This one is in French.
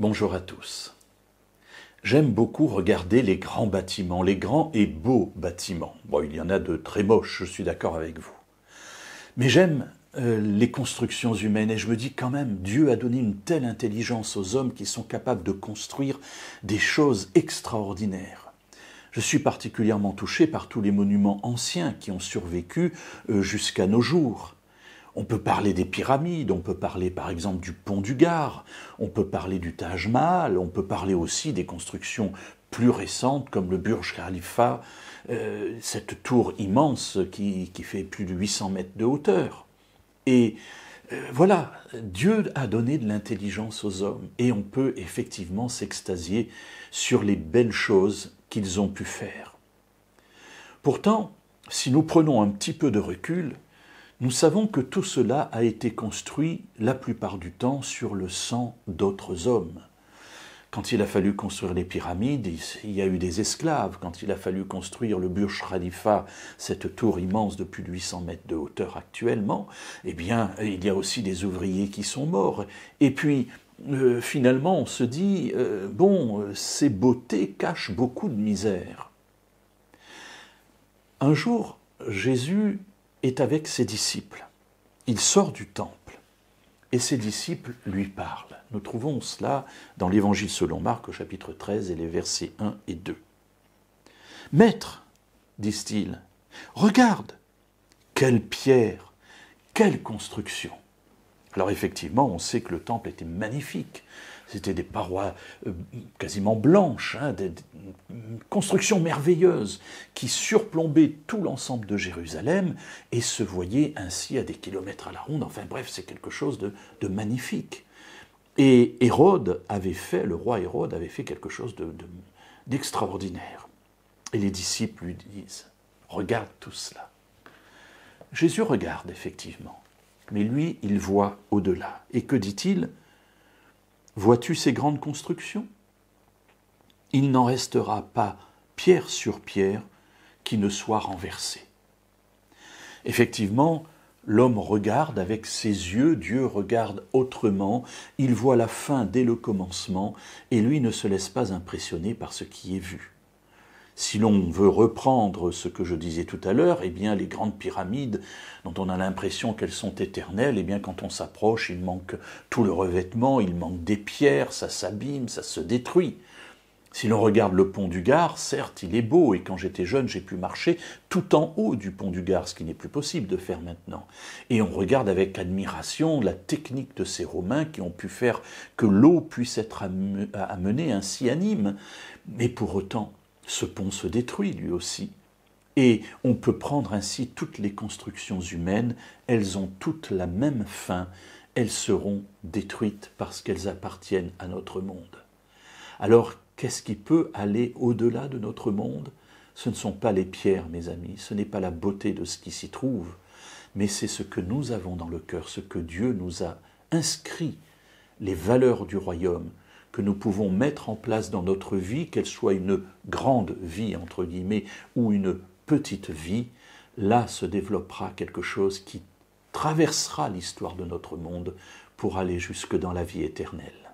Bonjour à tous. J'aime beaucoup regarder les grands bâtiments, les grands et beaux bâtiments. Bon, il y en a de très moches, je suis d'accord avec vous. Mais j'aime euh, les constructions humaines et je me dis quand même, Dieu a donné une telle intelligence aux hommes qui sont capables de construire des choses extraordinaires. Je suis particulièrement touché par tous les monuments anciens qui ont survécu euh, jusqu'à nos jours on peut parler des pyramides, on peut parler par exemple du pont du Gard, on peut parler du Taj Mahal, on peut parler aussi des constructions plus récentes comme le Burj Khalifa, euh, cette tour immense qui, fait plus de 800 mètres de hauteur. Et euh, voilà, Dieu a donné de l'intelligence aux hommes et on peut effectivement s'extasier sur les belles choses qu'ils ont pu faire. Pourtant, si nous prenons un petit peu de recul, nous savons que tout cela a été construit la plupart du temps sur le sang d'autres hommes. Quand il a fallu construire les pyramides, il y a eu des esclaves. Quand il a fallu construire le Burj Khalifa, cette tour immense de plus de 800 mètres de hauteur actuellement, eh bien, il y a aussi des ouvriers qui sont morts. Et puis, euh, finalement, on se dit, euh, bon, ces beautés cachent beaucoup de misère. Un jour, Jésus est avec ses disciples. Il sort du temple et ses disciples lui parlent. Nous trouvons cela dans l'Évangile selon Marc au chapitre 13 et les versets 1 et 2. Maître, disent-ils, regarde, quelle pierre, quelle construction. Alors effectivement, on sait que le temple était magnifique. C'était des parois euh, quasiment blanches, hein, des, constructions merveilleuses qui surplombaient tout l'ensemble de Jérusalem et se voyaient ainsi à des kilomètres à la ronde. Enfin bref, c'est quelque chose de, magnifique. Et Hérode avait fait, le roi Hérode avait fait quelque chose d'extraordinaire. De, et les disciples lui disent, regarde tout cela. Jésus regarde effectivement. Mais lui, il voit au-delà. Et que dit-il Vois-tu ces grandes constructions Il n'en restera pas pierre sur pierre qui ne soit renversée. Effectivement, l'homme regarde avec ses yeux, Dieu regarde autrement, il voit la fin dès le commencement, et lui ne se laisse pas impressionner par ce qui est vu. Si l'on veut reprendre ce que je disais tout à l'heure, eh bien les grandes pyramides dont on a l'impression qu'elles sont éternelles, eh bien quand on s'approche, il manque tout le revêtement, il manque des pierres, ça s'abîme, ça se détruit. Si l'on regarde le pont du Gard, certes, il est beau, et quand j'étais jeune, j'ai pu marcher tout en haut du pont du Gard, ce qui n'est plus possible de faire maintenant. Et on regarde avec admiration la technique de ces Romains qui ont pu faire que l'eau puisse être amenée ainsi à Nîmes. Mais pour autant, ce pont se détruit lui aussi. Et on peut prendre ainsi toutes les constructions humaines, elles ont toutes la même fin, elles seront détruites parce qu'elles appartiennent à notre monde. Alors qu'est-ce qui peut aller au-delà de notre monde Ce ne sont pas les pierres, mes amis, ce n'est pas la beauté de ce qui s'y trouve, mais c'est ce que nous avons dans le cœur, ce que Dieu nous a inscrit, les valeurs du royaume, que nous pouvons mettre en place dans notre vie, qu'elle soit une grande vie, entre guillemets, ou une petite vie, là se développera quelque chose qui traversera l'histoire de notre monde pour aller jusque dans la vie éternelle.